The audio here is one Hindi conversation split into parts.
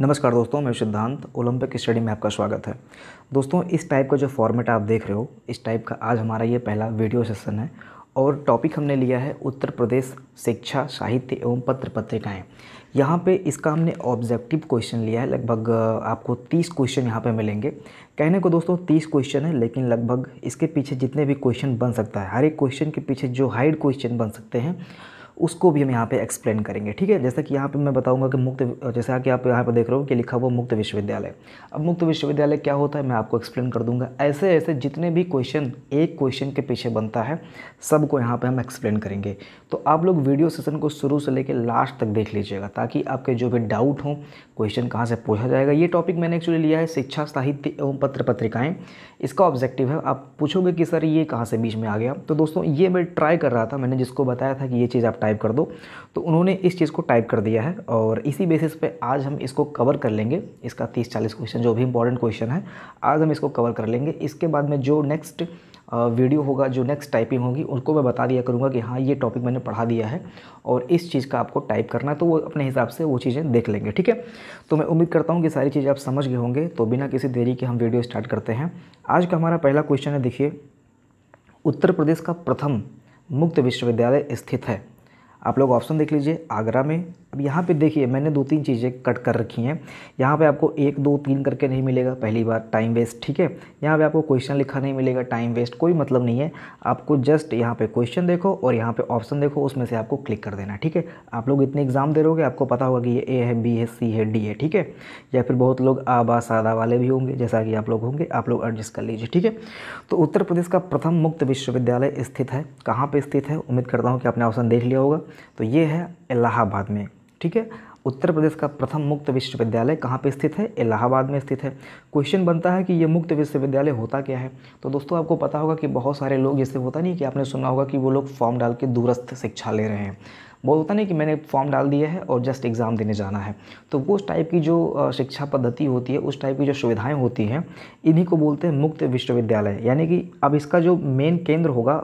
नमस्कार दोस्तों मैं सिद्धांत ओलंपिक स्टडी में आपका स्वागत है दोस्तों इस टाइप का जो फॉर्मेट आप देख रहे हो इस टाइप का आज हमारा ये पहला वीडियो सेशन है और टॉपिक हमने लिया है उत्तर प्रदेश शिक्षा साहित्य एवं पत्र पत्रिकाएँ यहाँ पे इसका हमने ऑब्जेक्टिव क्वेश्चन लिया है लगभग आपको 30 क्वेश्चन यहाँ पे मिलेंगे कहने को दोस्तों 30 क्वेश्चन है लेकिन लगभग इसके पीछे जितने भी क्वेश्चन बन सकता है हर एक क्वेश्चन के पीछे जो हाइड क्वेश्चन बन सकते हैं उसको भी हम यहाँ पे एक्सप्लेन करेंगे ठीक है जैसा कि यहाँ पे मैं बताऊंगा कि मुक्त जैसा कि आप यहाँ पर देख रहे हो कि लिखा हुआ मुक्त विश्वविद्यालय अब मुक्त विश्वविद्यालय क्या होता है मैं आपको एक्सप्लेन कर दूंगा ऐसे ऐसे जितने भी क्वेश्चन एक क्वेश्चन के पीछे बनता है सबको यहाँ पर हम एक्सप्लेन करेंगे तो आप लोग वीडियो सेशन को शुरू से लेकर लास्ट तक देख लीजिएगा ताकि आपके जो भी डाउट हों क्वेश्चन कहाँ से पूछा जाएगा ये टॉपिक मैंने एक्चुअली लिया है शिक्षा साहित्य एवं पत्र पत्रिकाएँ इसका ऑब्जेक्टिव है आप पूछोगे कि सर ये कहाँ से बीच में आ गया तो दोस्तों ये मैं ट्राई कर रहा था मैंने जिसको बताया था कि ये चीज़ आप टाइप कर दो तो उन्होंने इस चीज़ को टाइप कर दिया है और इसी बेसिस पे आज हम इसको कवर कर लेंगे इसका तीस चालीस क्वेश्चन जो भी इंपॉर्टेंट क्वेश्चन है आज हम इसको कवर कर लेंगे इसके बाद में जो नेक्स्ट वीडियो होगा जो नेक्स्ट टाइपिंग होगी उनको मैं बता दिया करूँगा कि हाँ ये टॉपिक मैंने पढ़ा दिया है और इस चीज़ का आपको टाइप करना है तो वो अपने हिसाब से वो चीज़ें देख लेंगे ठीक है तो मैं उम्मीद करता हूँ कि सारी चीज़ें आप समझ गए होंगे तो बिना किसी देरी के हम वीडियो स्टार्ट करते हैं आज का हमारा पहला क्वेश्चन है देखिए उत्तर प्रदेश का प्रथम मुक्त विश्वविद्यालय स्थित है आप लोग ऑप्शन देख लीजिए आगरा में अब यहाँ पे देखिए मैंने दो तीन चीज़ें कट कर रखी हैं यहाँ पे आपको एक दो तीन करके नहीं मिलेगा पहली बार टाइम वेस्ट ठीक है यहाँ पे आपको क्वेश्चन लिखा नहीं मिलेगा टाइम वेस्ट कोई मतलब नहीं है आपको जस्ट यहाँ पे क्वेश्चन देखो और यहाँ पे ऑप्शन देखो उसमें से आपको क्लिक कर देना ठीक है आप लोग इतने एग्ज़ाम दे रहोगे आपको पता होगा कि ये ए है बी है सी है डी है ठीक है या फिर बहुत लोग आबा सादा वाले भी होंगे जैसा कि आप लोग होंगे आप लोग एडजस्ट कर लीजिए ठीक है तो उत्तर प्रदेश का प्रथम मुक्त विश्वविद्यालय स्थित है कहाँ पर स्थित है उम्मीद करता हूँ कि आपने ऑप्शन देख लिया होगा तो ये है इलाहाबाद में ठीक है उत्तर प्रदेश का प्रथम मुक्त विश्वविद्यालय कहाँ पे स्थित है इलाहाबाद में स्थित है क्वेश्चन बनता है कि ये मुक्त विश्वविद्यालय होता क्या है तो दोस्तों आपको पता होगा कि बहुत सारे लोग जैसे होता नहीं कि आपने सुना होगा कि वो लोग फॉर्म डाल के दूरस्थ शिक्षा ले रहे हैं बोलता होता नहीं कि मैंने फॉर्म डाल दिया है और जस्ट एग्ज़ाम देने जाना है तो उस टाइप की जो शिक्षा पद्धति होती है उस टाइप की जो सुविधाएं होती हैं इन्हीं को बोलते हैं मुक्त विश्वविद्यालय यानी कि अब इसका जो मेन केंद्र होगा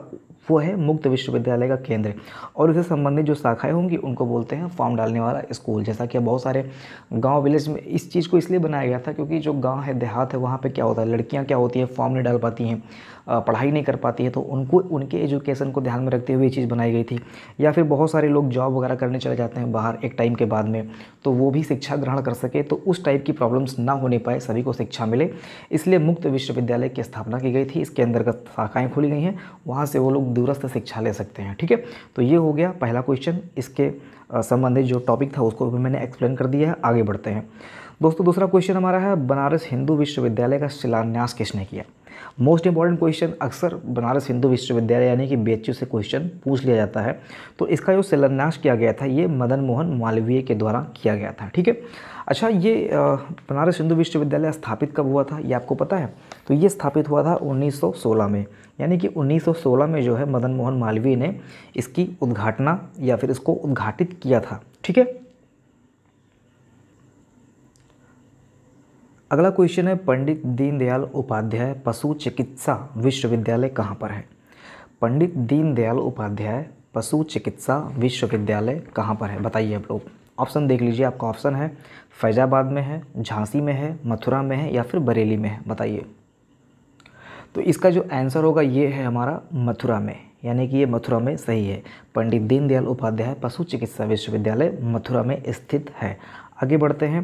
वो है मुक्त विश्वविद्यालय का केंद्र और उससे संबंधित जो शाखाएँ होंगी उनको बोलते हैं फॉर्म डालने वाला स्कूल जैसा कि बहुत सारे गाँव विलेज में इस चीज़ को इसलिए बनाया गया था क्योंकि जो गाँव है देहात है वहाँ पर क्या होता है लड़कियाँ क्या होती हैं फॉर्म नहीं डाल पाती हैं पढ़ाई नहीं कर पाती है तो उनको उनके एजुकेशन को ध्यान में रखते हुए ये चीज़ बनाई गई थी या फिर बहुत सारे लोग जॉब वगैरह करने चले जाते हैं बाहर एक टाइम के बाद में तो वो भी शिक्षा ग्रहण कर सके तो उस टाइप की प्रॉब्लम्स ना होने पाए सभी को शिक्षा मिले इसलिए मुक्त विश्वविद्यालय की स्थापना की गई थी इसके अंतर्गत शाखाएँ खुली गई हैं वहाँ से वो लोग दूरस्थ शिक्षा ले सकते हैं ठीक है तो ये हो गया पहला क्वेश्चन इसके संबंधित जो टॉपिक था उसको भी मैंने एक्सप्लेन कर दिया है आगे बढ़ते हैं दोस्तों दूसरा क्वेश्चन हमारा है बनारस हिंदू विश्वविद्यालय का शिलान्यास किसने किया मोस्ट इंपॉर्टेंट क्वेश्चन अक्सर बनारस हिंदू विश्वविद्यालय यानी कि बी से क्वेश्चन पूछ लिया जाता है तो इसका जो शिलान्यास किया गया था ये मदन मोहन मालवीय के द्वारा किया गया था ठीक है अच्छा ये बनारस हिंदू विश्वविद्यालय स्थापित कब हुआ था ये आपको पता है तो ये स्थापित हुआ था 1916 में यानी कि 1916 में जो है मदन मोहन मालवीय ने इसकी उद्घाटना या फिर इसको उद्घाटित किया था ठीक है अगला क्वेश्चन है पंडित दीनदयाल उपाध्याय पशु चिकित्सा विश्वविद्यालय कहाँ पर है पंडित दीनदयाल उपाध्याय पशु चिकित्सा विश्वविद्यालय कहाँ पर है बताइए आप लोग ऑप्शन देख लीजिए आपका ऑप्शन है फैज़ाबाद में है झांसी में है मथुरा में है या फिर बरेली में है बताइए तो इसका जो आंसर होगा ये है हमारा मथुरा में यानी कि ये मथुरा में सही है पंडित दीनदयाल उपाध्याय पशु चिकित्सा विश्वविद्यालय मथुरा में स्थित है आगे बढ़ते हैं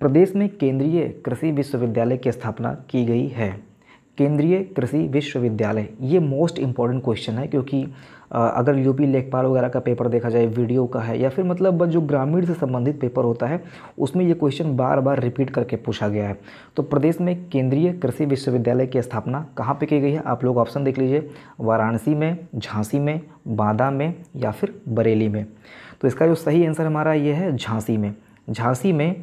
प्रदेश में केंद्रीय कृषि विश्वविद्यालय की स्थापना की गई है केंद्रीय कृषि विश्वविद्यालय ये मोस्ट इम्पॉर्टेंट क्वेश्चन है क्योंकि अगर यूपी लेखपाल वगैरह का पेपर देखा जाए वीडियो का है या फिर मतलब जो ग्रामीण से संबंधित पेपर होता है उसमें ये क्वेश्चन बार बार रिपीट करके पूछा गया है तो प्रदेश में केंद्रीय कृषि विश्वविद्यालय की स्थापना कहाँ पर की गई है आप लोग ऑप्शन देख लीजिए वाराणसी में झांसी में बांदा में या फिर बरेली में तो इसका जो सही आंसर हमारा ये है झांसी में झांसी में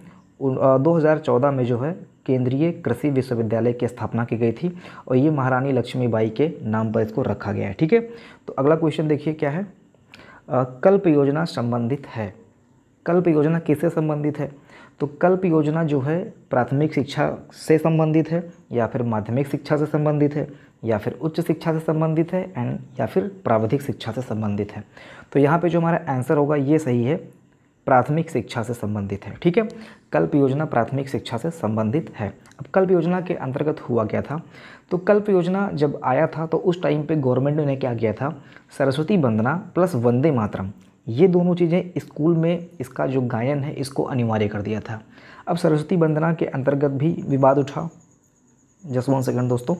दो में जो है केंद्रीय कृषि विश्वविद्यालय की स्थापना की गई थी और ये महारानी लक्ष्मीबाई के नाम पर इसको रखा गया है ठीक है तो अगला क्वेश्चन देखिए क्या है आ, कल्प योजना संबंधित है कल्प योजना किससे संबंधित है तो कल्प योजना जो है प्राथमिक शिक्षा से संबंधित है या फिर माध्यमिक शिक्षा से संबंधित है या फिर उच्च शिक्षा से संबंधित है एंड या फिर प्रावधिक शिक्षा से संबंधित है तो यहाँ पे जो हमारा आंसर होगा ये सही है प्राथमिक शिक्षा से संबंधित है ठीक है कल्प योजना प्राथमिक शिक्षा से संबंधित है अब कल्प योजना के अंतर्गत हुआ क्या था तो कल्प योजना जब आया था तो उस टाइम पे गवर्नमेंट ने क्या किया था सरस्वती वंदना प्लस वंदे मातरम ये दोनों चीज़ें स्कूल में इसका जो गायन है इसको अनिवार्य कर दिया था अब सरस्वती वंदना के अंतर्गत भी विवाद उठा जस्ट वन सेकेंड दोस्तों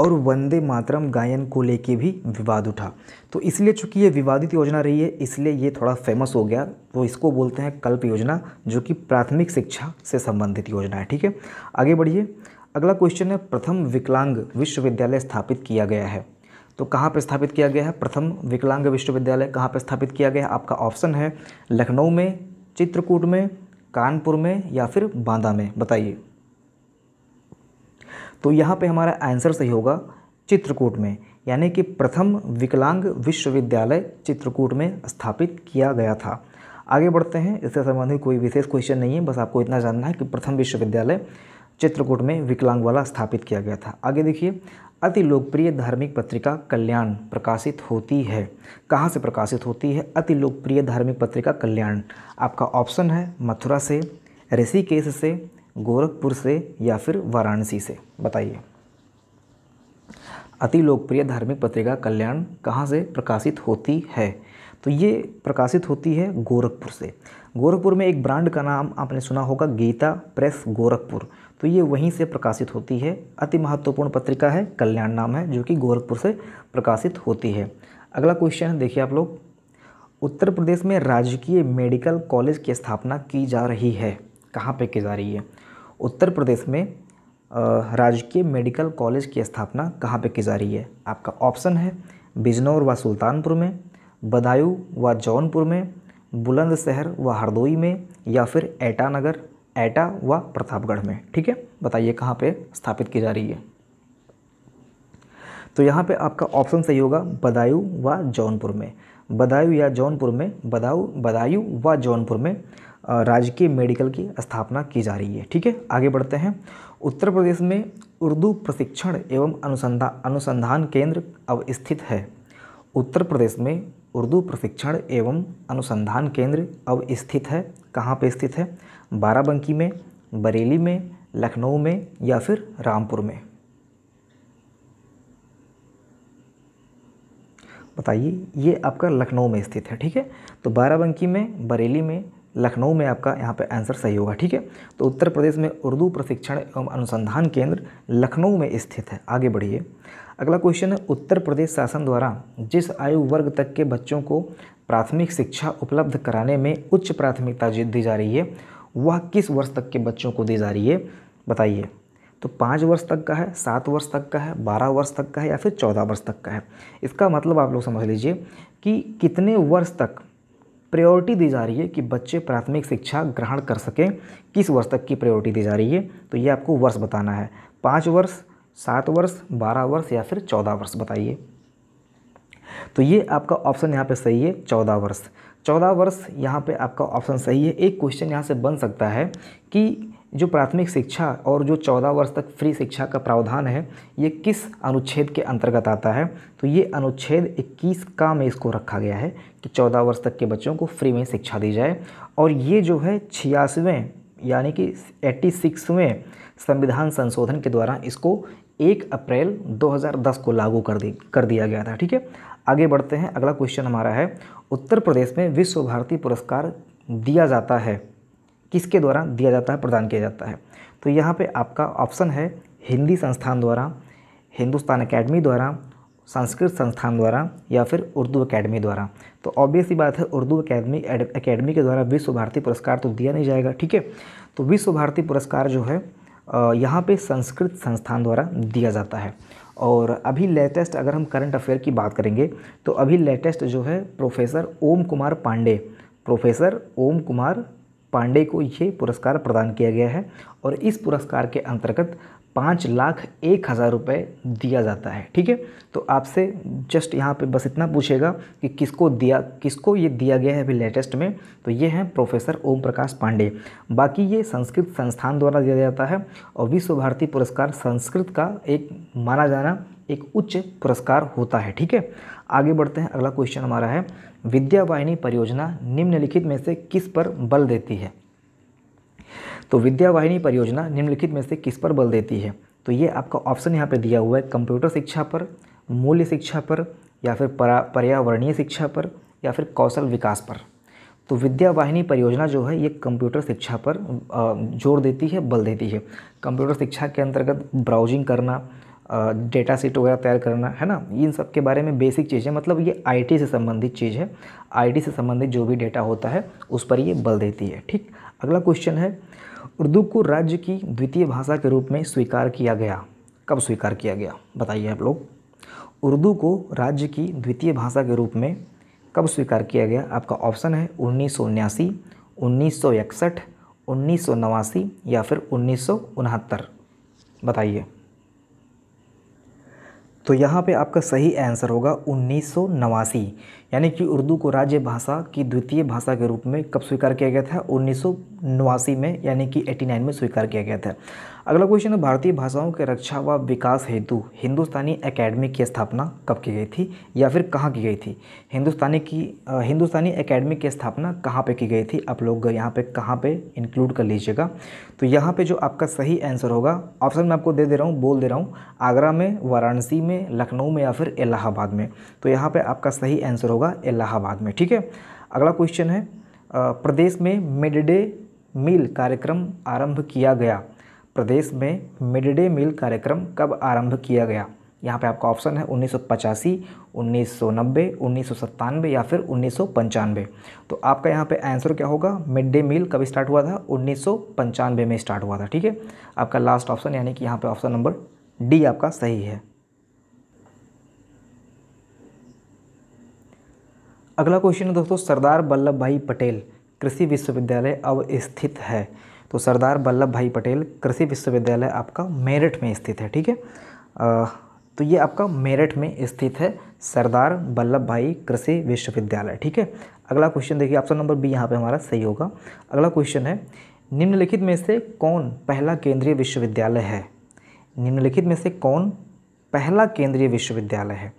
और वंदे मातरम गायन को लेके भी विवाद उठा तो इसलिए चूंकि ये विवादित योजना रही है इसलिए ये थोड़ा फेमस हो गया तो इसको बोलते हैं कल्प योजना जो कि प्राथमिक शिक्षा से संबंधित योजना है ठीक है आगे बढ़िए अगला क्वेश्चन है प्रथम विकलांग विश्वविद्यालय स्थापित किया गया है तो कहाँ पर स्थापित किया गया है प्रथम विकलांग विश्वविद्यालय कहाँ पर स्थापित किया गया है आपका ऑप्शन है लखनऊ में चित्रकूट में कानपुर में या फिर बांदा में बताइए तो यहाँ पे हमारा आंसर सही होगा चित्रकूट में यानी कि प्रथम विकलांग विश्वविद्यालय चित्रकूट में स्थापित किया गया था आगे बढ़ते हैं इससे संबंधित कोई विशेष क्वेश्चन नहीं है बस आपको इतना जानना है कि प्रथम विश्वविद्यालय चित्रकूट में विकलांग वाला स्थापित किया गया था आगे देखिए अति लोकप्रिय धार्मिक पत्रिका कल्याण प्रकाशित होती है कहाँ से प्रकाशित होती है अति लोकप्रिय धार्मिक पत्रिका कल्याण आपका ऑप्शन है मथुरा से ऋषिकेश से गोरखपुर से या फिर वाराणसी से बताइए अति लोकप्रिय धार्मिक पत्रिका कल्याण कहाँ से प्रकाशित होती है तो ये प्रकाशित होती है गोरखपुर से गोरखपुर में एक ब्रांड का नाम आपने सुना होगा गीता प्रेस गोरखपुर तो ये वहीं से प्रकाशित होती है अति महत्वपूर्ण पत्रिका है कल्याण नाम है जो कि गोरखपुर से प्रकाशित होती है अगला क्वेश्चन है देखिए आप लोग उत्तर प्रदेश में राजकीय मेडिकल कॉलेज की स्थापना की जा रही है कहाँ पे की जा रही है उत्तर प्रदेश में राजकीय मेडिकल कॉलेज की स्थापना कहाँ पे की जा रही है आपका ऑप्शन है बिजनौर व सुल्तानपुर में बदायूं व जौनपुर में बुलंदशहर व हरदोई में या फिर एटा नगर एटा व प्रतापगढ़ में ठीक है बताइए कहाँ पर स्थापित की जा रही है तो यहाँ पे आपका ऑप्शन सही होगा बदायूं व जौनपुर में बदायूं या जौनपुर में बदाऊ बदायूं व जौनपुर में राजकीय मेडिकल की स्थापना की जा रही है ठीक है आगे बढ़ते हैं उत्तर प्रदेश में उर्दू प्रशिक्षण एवं अनुसंधान अनुसंधान केंद्र अब स्थित है उत्तर प्रदेश में उर्दू प्रशिक्षण एवं अनुसंधान केंद्र अब स्थित है कहाँ पर स्थित है बाराबंकी में बरेली में लखनऊ में या फिर रामपुर में बताइए ये आपका लखनऊ में स्थित है ठीक है तो बाराबंकी में बरेली में लखनऊ में आपका यहाँ पे आंसर सही होगा ठीक है तो उत्तर प्रदेश में उर्दू प्रशिक्षण एवं अनुसंधान केंद्र लखनऊ में स्थित है आगे बढ़िए अगला क्वेश्चन है उत्तर प्रदेश शासन द्वारा जिस आयु वर्ग तक के बच्चों को प्राथमिक शिक्षा उपलब्ध कराने में उच्च प्राथमिकता दी जा रही है वह किस वर्ष तक के बच्चों को दी जा रही है बताइए तो पाँच वर्ष तक का है सात वर्ष तक का है बारह वर्ष तक का है या फिर चौदह वर्ष तक का है इसका मतलब आप लोग समझ लीजिए कि कितने वर्ष तक प्रायोरिटी दी जा रही है कि बच्चे प्राथमिक शिक्षा ग्रहण कर सकें किस वर्ष तक की प्रायोरिटी दी जा रही है तो ये आपको वर्ष बताना है पाँच वर्ष सात वर्ष बारह वर्ष या फिर चौदह वर्ष बताइए तो ये आपका ऑप्शन यहाँ पे सही है चौदह वर्ष चौदह वर्ष यहाँ पे आपका ऑप्शन सही है एक क्वेश्चन यहाँ से बन सकता है कि जो प्राथमिक शिक्षा और जो चौदह वर्ष तक फ्री शिक्षा का प्रावधान है ये किस अनुच्छेद के अंतर्गत आता है तो ये अनुच्छेद 21 का में इसको रखा गया है कि चौदह वर्ष तक के बच्चों को फ्री में शिक्षा दी जाए और ये जो है छियासवें यानी कि एट्टी सिक्सवें संविधान संशोधन के द्वारा इसको एक अप्रैल 2010 को लागू कर दी कर दिया गया था ठीक है आगे बढ़ते हैं अगला क्वेश्चन हमारा है उत्तर प्रदेश में विश्व भारती पुरस्कार दिया जाता है किसके द्वारा दिया जाता है प्रदान किया जाता है तो यहाँ पे आपका ऑप्शन है हिंदी संस्थान द्वारा हिंदुस्तान अकेडमी द्वारा संस्कृत संस्थान द्वारा या फिर उर्दू अकेडमी द्वारा तो ऑब्वियस ही बात है उर्दू अकेडमी अकेडमी के द्वारा विश्व भारती पुरस्कार तो दिया नहीं जाएगा ठीक है तो विश्व भारती पुरस्कार जो है यहाँ पे संस्कृत संस्थान द्वारा दिया जाता है और अभी लेटेस्ट अगर हम करंट अफेयर की बात करेंगे तो अभी लेटेस्ट जो है प्रोफेसर ओम कुमार पांडे प्रोफेसर ओम कुमार पांडे को ये पुरस्कार प्रदान किया गया है और इस पुरस्कार के अंतर्गत पाँच लाख एक हज़ार रुपये दिया जाता है ठीक है तो आपसे जस्ट यहाँ पे बस इतना पूछेगा कि किसको दिया किसको ये दिया गया है अभी लेटेस्ट में तो ये हैं प्रोफेसर ओम प्रकाश पांडे बाकी ये संस्कृत संस्थान द्वारा दिया जाता है और विश्व भारती पुरस्कार संस्कृत का एक माना जाना एक उच्च पुरस्कार होता है ठीक है आगे बढ़ते हैं अगला क्वेश्चन हमारा है विद्यावाहिनी परियोजना निम्नलिखित में से किस पर बल देती है तो विद्यावाहिनी परियोजना निम्नलिखित में से किस पर बल देती है तो ये आपका ऑप्शन यहाँ पे दिया हुआ है कंप्यूटर शिक्षा पर मूल्य शिक्षा पर या फिर पर्यावरणीय शिक्षा पर या फिर कौशल विकास पर तो विद्यावाहिनी परियोजना जो है ये कंप्यूटर शिक्षा पर जोर देती है बल देती है कंप्यूटर शिक्षा के अंतर्गत ब्राउजिंग करना डेटा सेट वगैरह तैयार करना है ना इन सब के बारे में बेसिक चीज़ें मतलब ये आईटी से संबंधित चीज़ है आईटी से संबंधित जो भी डेटा होता है उस पर ये बल देती है ठीक अगला क्वेश्चन है उर्दू को राज्य की द्वितीय भाषा के रूप में स्वीकार किया गया कब स्वीकार किया गया बताइए आप लोग उर्दू को राज्य की द्वितीय भाषा के रूप में कब स्वीकार किया गया आपका ऑप्शन है उन्नीस सौ उन्यासी उन्नीस सौ इकसठ उन्नीस सौ नवासी या फिर उन्नीस सौ उनहत्तर बताइए तो यहाँ पे आपका सही आंसर होगा उन्नीस यानी कि उर्दू को राज्य भाषा की द्वितीय भाषा के रूप में कब स्वीकार किया गया था उन्नीस में यानी कि 89 में स्वीकार किया गया था अगला क्वेश्चन है भारतीय भाषाओं के रक्षा व विकास हेतु हिंदुस्तानी एकेडमी की स्थापना कब की गई थी या फिर कहाँ की गई थी हिंदुस्तानी की हिंदुस्तानी एकेडमी की स्थापना कहाँ पे की गई थी आप लोग यहाँ पे कहाँ पे इंक्लूड कर लीजिएगा तो यहाँ पे जो आपका सही आंसर होगा ऑप्शन मैं आपको दे दे रहा हूँ बोल दे रहा हूँ आगरा में वाराणसी में लखनऊ में या फिर इलाहाबाद में तो यहाँ पर आपका सही आंसर होगा इलाहाबाद में ठीक है अगला क्वेश्चन है प्रदेश में मिड डे मील कार्यक्रम आरंभ किया गया प्रदेश में मिड डे मील कार्यक्रम कब आरंभ किया गया यहाँ पे आपका ऑप्शन है उन्नीस सौ पचासी उन्नीस सौ नब्बे उन्नीस सौ सत्तानवे या फिर उन्नीस सौ पंचानवे तो आपका यहाँ पे आंसर क्या होगा मिड डे मील कब स्टार्ट हुआ था उन्नीस सौ पंचानवे में स्टार्ट हुआ था ठीक है आपका लास्ट ऑप्शन यानी कि यहाँ पे ऑप्शन नंबर डी आपका सही है अगला क्वेश्चन है दोस्तों सरदार वल्लभ भाई पटेल कृषि विश्वविद्यालय अब स्थित है तो सरदार वल्लभ भाई पटेल कृषि विश्वविद्यालय आपका मेरठ में स्थित है ठीक है तो ये आपका मेरठ में स्थित है सरदार वल्लभ भाई कृषि विश्वविद्यालय ठीक है अगला क्वेश्चन देखिए ऑप्शन नंबर बी यहाँ पे हमारा सही होगा अगला क्वेश्चन है निम्नलिखित में से कौन पहला केंद्रीय विश्वविद्यालय है निम्नलिखित में से कौन पहला केंद्रीय विश्वविद्यालय है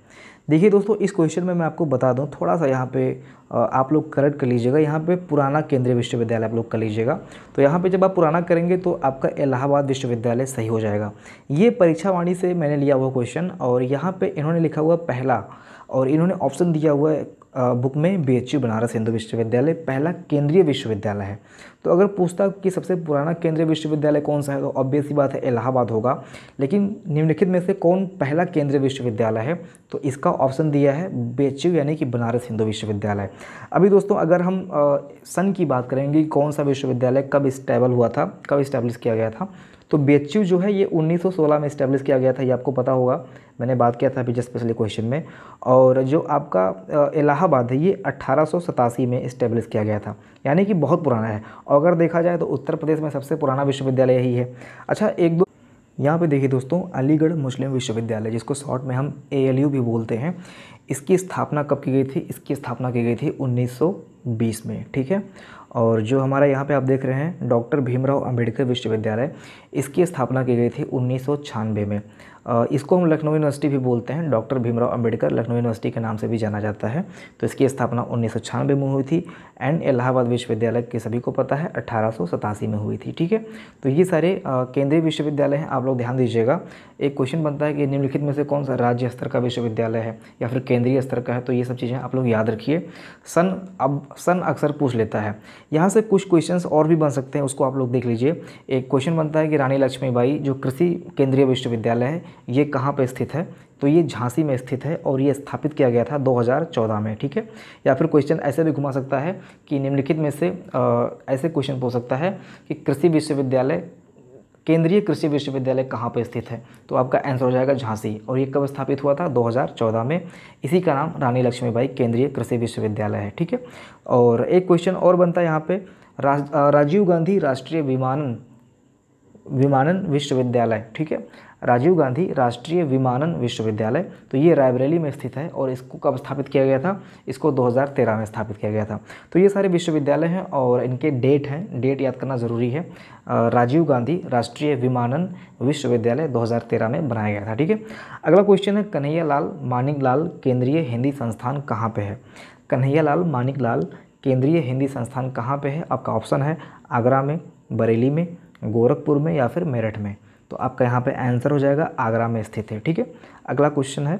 देखिए दोस्तों इस क्वेश्चन में मैं आपको बता दूं थोड़ा सा यहाँ पे आप लोग करेक्ट कर लीजिएगा यहाँ पे पुराना केंद्रीय विश्वविद्यालय आप लोग कर लीजिएगा तो यहाँ पे जब आप पुराना करेंगे तो आपका इलाहाबाद विश्वविद्यालय सही हो जाएगा ये परीक्षावाणी से मैंने लिया हुआ क्वेश्चन और यहाँ पर इन्होंने लिखा हुआ पहला और इन्होंने ऑप्शन दिया हुआ है बुक में B H U Banaras Hindu विश्वविद्यालय पहला केंद्रीय विश्वविद्यालय है तो अगर पूछता कि सबसे पुराना केंद्रीय विश्वविद्यालय कौन सा है तो ऑब्वियस ही बात है इलाहाबाद होगा लेकिन निम्नलिखित में से कौन पहला केंद्रीय विश्वविद्यालय है तो इसका ऑप्शन दिया है बी एच यू यानी कि बनारस हिंदू विश्वविद्यालय अभी दोस्तों अगर हम सन की बात करेंगे कौन सा विश्वविद्यालय कब इस्टेबल हुआ था कब इस्टेब्लिश किया गया था तो बी जो है ये 1916 में इस्टेब्लिश किया गया था ये आपको पता होगा मैंने बात किया था अभी जस्ट पिछले क्वेश्चन में और जो आपका इलाहाबाद है ये अट्ठारह में इस्टेब्लिश किया गया था यानी कि बहुत पुराना है और अगर देखा जाए तो उत्तर प्रदेश में सबसे पुराना विश्वविद्यालय यही है अच्छा एक दो यहाँ पे देखिए दोस्तों अलीगढ़ मुस्लिम विश्वविद्यालय जिसको शॉर्ट में हम ए भी बोलते हैं इसकी स्थापना कब की गई थी इसकी स्थापना की गई थी 1920 में ठीक है और जो हमारा यहाँ पे आप देख रहे हैं डॉक्टर भीमराव अंबेडकर विश्वविद्यालय इसकी स्थापना की गई थी उन्नीस में इसको हम लखनऊ यूनिवर्सिटी भी बोलते हैं डॉक्टर भीमराव अंबेडकर लखनऊ यूनिवर्सिटी के नाम से भी जाना जाता है तो इसकी स्थापना उन्नीस में हुई थी एंड इलाहाबाद विश्वविद्यालय के सभी को पता है अट्ठारह में हुई थी ठीक है तो ये सारे केंद्रीय विश्वविद्यालय हैं आप लोग ध्यान दीजिएगा एक क्वेश्चन बनता है कि निम्नलिखित में से कौन सा राज्य स्तर का विश्वविद्यालय है या फिर केंद्रीय स्तर का है तो ये सब चीज़ें आप लोग याद रखिए सन अब सन अक्सर पूछ लेता है यहाँ से कुछ क्वेश्चन और भी बन सकते हैं उसको आप लोग देख लीजिए एक क्वेश्चन बनता है कि रानी लक्ष्मीबाई जो कृषि केंद्रीय विश्वविद्यालय है ये कहाँ पर स्थित है तो ये झांसी में स्थित है और ये स्थापित किया गया था 2014 में ठीक है या फिर क्वेश्चन ऐसे भी घुमा सकता है कि निम्नलिखित में से आ, ऐसे क्वेश्चन पूछ सकता है कि कृषि विश्वविद्यालय केंद्रीय कृषि विश्वविद्यालय कहाँ पर स्थित है तो आपका आंसर हो जाएगा झांसी और ये कब स्थापित हुआ था 2014 में इसी का नाम रानी लक्ष्मीबाई केंद्रीय कृषि विश्वविद्यालय है ठीक है और एक क्वेश्चन और बनता है यहाँ पे राज, राजीव गांधी राष्ट्रीय विमानन विमानन विश्वविद्यालय ठीक है राजीव गांधी राष्ट्रीय विमानन विश्वविद्यालय तो ये रायबरेली में स्थित है और इसको कब स्थापित किया गया था इसको 2013 में स्थापित किया गया था तो ये सारे विश्वविद्यालय हैं और इनके डेट हैं डेट याद करना ज़रूरी है राजीव गांधी राष्ट्रीय विमानन विश्वविद्यालय 2013 में बनाया गया था ठीक है अगला क्वेश्चन है कन्हैया लाल मानिक लाल केंद्रीय हिंदी संस्थान कहाँ पर है कन्हैया लाल मानिक लाल केंद्रीय हिंदी संस्थान कहाँ पर है आपका ऑप्शन है आगरा में बरेली में गोरखपुर में या फिर मेरठ में तो आपका यहाँ पे आंसर हो जाएगा आगरा में स्थित है ठीक है अगला क्वेश्चन है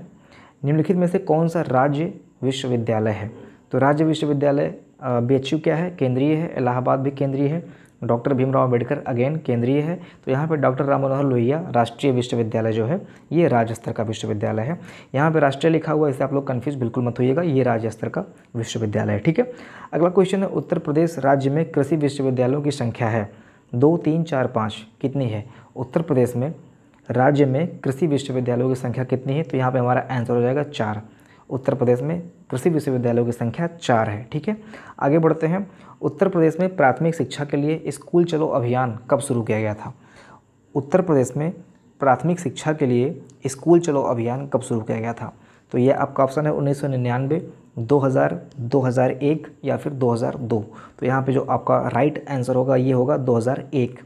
निम्नलिखित में से कौन सा राज्य विश्वविद्यालय है तो राज्य विश्वविद्यालय बी क्या है केंद्रीय है इलाहाबाद भी केंद्रीय है डॉक्टर भीमराव अम्बेडकर अगेन केंद्रीय है तो यहाँ पर डॉक्टर राम मनोहर लोहिया राष्ट्रीय विश्वविद्यालय जो है ये राज्य स्तर का विश्वविद्यालय है यहाँ पे राष्ट्रीय लिखा हुआ है इसे आप लोग कन्फ्यूज बिल्कुल मत होइएगा ये राज्य स्तर का विश्वविद्यालय है ठीक है अगला क्वेश्चन है उत्तर प्रदेश राज्य में कृषि विश्वविद्यालयों की संख्या है दो तीन चार पाँच कितनी है उत्तर प्रदेश में राज्य में कृषि विश्वविद्यालयों की संख्या कितनी है तो यहाँ पे हमारा आंसर हो जाएगा चार उत्तर प्रदेश में कृषि विश्वविद्यालयों की संख्या चार है ठीक है आगे बढ़ते हैं उत्तर प्रदेश में प्राथमिक शिक्षा के लिए स्कूल चलो अभियान कब शुरू किया गया था उत्तर प्रदेश में प्राथमिक शिक्षा के लिए स्कूल चलो अभियान कब शुरू किया गया था तो ये आपका ऑप्शन है उन्नीस सौ निन्यानवे 2000, 2001 या फिर 2002 तो यहाँ पे जो आपका राइट आंसर होगा ये होगा 2001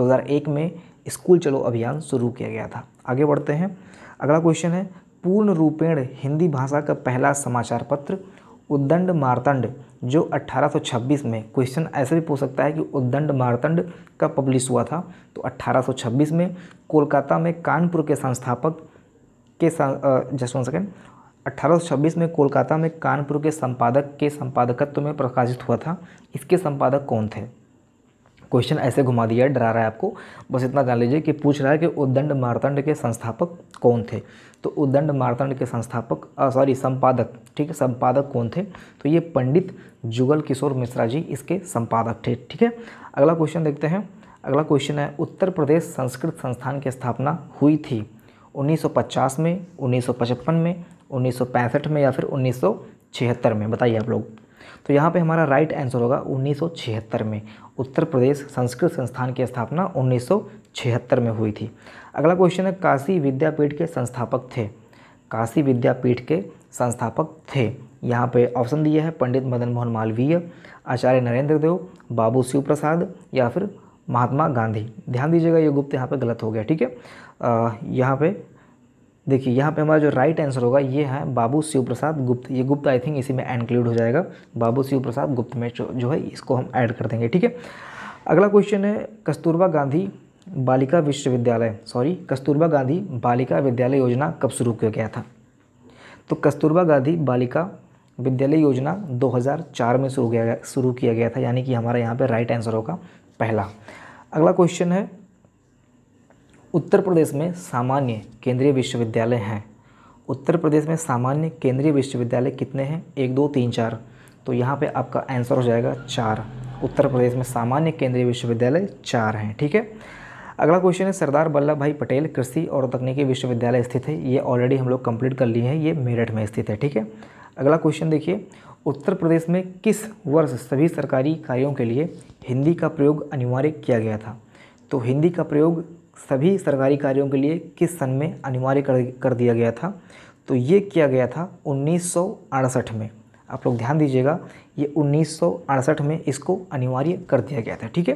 2001 में स्कूल चलो अभियान शुरू किया गया था आगे बढ़ते हैं अगला क्वेश्चन है पूर्ण रूपेण हिंदी भाषा का पहला समाचार पत्र उद्दंड मारतंड जो 1826 में क्वेश्चन ऐसे भी पूछ सकता है कि उद्दंड मारतंड कब पब्लिश हुआ था तो 1826 में कोलकाता में कानपुर के संस्थापक के जस्ट वन सेकेंड 1826 में कोलकाता में कानपुर के संपादक के संपादकत्व में प्रकाशित हुआ था इसके संपादक कौन थे क्वेश्चन ऐसे घुमा दिया है डरा रहा है आपको बस इतना जान लीजिए कि पूछ रहा है कि उद्दंड मारतंड के संस्थापक कौन थे तो उद्दंड मारतंड के संस्थापक सॉरी संपादक ठीक है संपादक कौन थे तो ये पंडित जुगल किशोर मिश्रा जी इसके संपादक थे ठीक है अगला क्वेश्चन देखते हैं अगला क्वेश्चन है उत्तर प्रदेश संस्कृत संस्थान की स्थापना हुई थी 1950 में 1955 में 1965 में या फिर 1976 में बताइए आप लोग तो यहाँ पे हमारा राइट आंसर होगा 1976 में उत्तर प्रदेश संस्कृत संस्थान की स्थापना 1976 में हुई थी अगला क्वेश्चन है काशी विद्यापीठ के संस्थापक थे काशी विद्यापीठ के संस्थापक थे यहाँ पे ऑप्शन दिया है पंडित मदन मोहन मालवीय आचार्य नरेंद्र देव बाबू शिव प्रसाद या फिर महात्मा गांधी ध्यान दीजिएगा ये गुप्त यहाँ पे गलत हो गया ठीक है यहाँ पे देखिए यहाँ पे हमारा जो राइट आंसर होगा ये है बाबू शिव प्रसाद गुप्त ये गुप्त आई थिंक इसी में इंक्लूड हो जाएगा बाबू शिव प्रसाद गुप्त में जो, जो है इसको हम ऐड कर देंगे ठीक है अगला क्वेश्चन है कस्तूरबा गांधी बालिका विश्वविद्यालय सॉरी कस्तूरबा गांधी बालिका विद्यालय योजना कब शुरू किया गया था तो कस्तूरबा गांधी बालिका विद्यालय योजना 2004 में शुरू किया गया शुरू किया गया था यानी कि हमारा यहाँ पर राइट आंसर होगा पहला अगला क्वेश्चन है उत्तर प्रदेश में सामान्य केंद्रीय विश्वविद्यालय हैं उत्तर प्रदेश में सामान्य केंद्रीय विश्वविद्यालय कितने हैं एक दो तीन चार तो यहाँ पे आपका आंसर हो जाएगा चार उत्तर प्रदेश में सामान्य केंद्रीय विश्वविद्यालय चार हैं ठीक है अगला क्वेश्चन है सरदार वल्लभ भाई पटेल कृषि और तकनीकी विश्वविद्यालय स्थित है ये ऑलरेडी हम लोग कंप्लीट कर लिए हैं ये मेरठ में स्थित है ठीक है अगला क्वेश्चन देखिए उत्तर प्रदेश में किस वर्ष सभी सरकारी कार्यों के लिए हिंदी का प्रयोग अनिवार्य किया गया था तो हिंदी का प्रयोग सभी सरकारी कार्यों के लिए किस सन में अनिवार्य कर कर दिया गया था तो ये किया गया था उन्नीस में आप लोग ध्यान दीजिएगा ये उन्नीस में इसको अनिवार्य कर दिया गया था ठीक है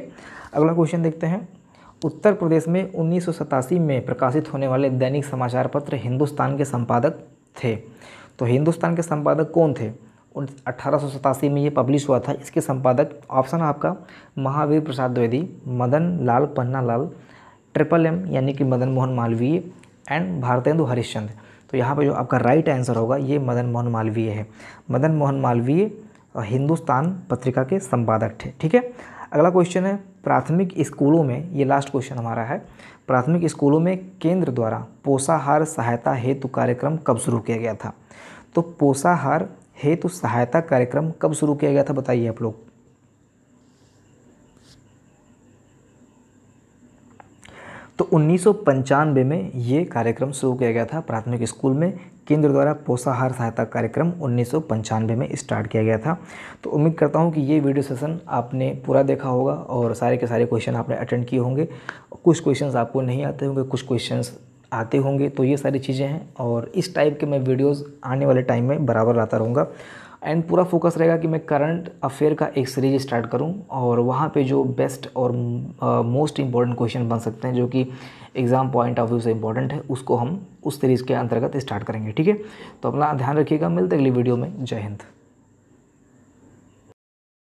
अगला क्वेश्चन देखते हैं उत्तर प्रदेश में उन्नीस में प्रकाशित होने वाले दैनिक समाचार पत्र हिंदुस्तान के संपादक थे तो हिंदुस्तान के संपादक कौन थे अठारह में ये पब्लिश हुआ था इसके संपादक ऑप्शन आपका महावीर प्रसाद द्विवेदी मदन लाल पन्ना लाल ट्रिपल एम यानी कि मदन मोहन मालवीय एंड भारतेंदु हरिश्चंद्र तो यहाँ पर जो आपका राइट आंसर होगा ये मदन मोहन मालवीय है मदन मोहन मालवीय हिंदुस्तान पत्रिका के संपादक थे ठीक है अगला क्वेश्चन है प्राथमिक स्कूलों में ये लास्ट क्वेश्चन हमारा है प्राथमिक स्कूलों में केंद्र द्वारा पोषाहार सहायता हेतु कार्यक्रम कब शुरू किया गया था तो पोषाहार हेतु सहायता कार्यक्रम कब शुरू किया गया था बताइए आप लोग तो उन्नीस में ये कार्यक्रम शुरू किया गया था प्राथमिक स्कूल में केंद्र द्वारा पोषाहार सहायता कार्यक्रम उन्नीस में स्टार्ट किया गया था तो उम्मीद करता हूँ कि ये वीडियो सेशन आपने पूरा देखा होगा और सारे के सारे क्वेश्चन आपने अटेंड किए होंगे कुछ क्वेश्चंस आपको नहीं आते होंगे कुछ क्वेश्चंस आते होंगे तो ये सारी चीज़ें हैं और इस टाइप के मैं वीडियोज़ आने वाले टाइम में बराबर लाता रहूँगा एंड पूरा फोकस रहेगा कि मैं करंट अफेयर का एक सीरीज स्टार्ट करूं और वहाँ पे जो बेस्ट और मोस्ट इम्पॉर्टेंट क्वेश्चन बन सकते हैं जो कि एग्ज़ाम पॉइंट ऑफ व्यू से इम्पॉर्टेंट है उसको हम उस सीरीज़ के अंतर्गत स्टार्ट करेंगे ठीक है तो अपना ध्यान रखिएगा मिलते अगली वीडियो में जय हिंद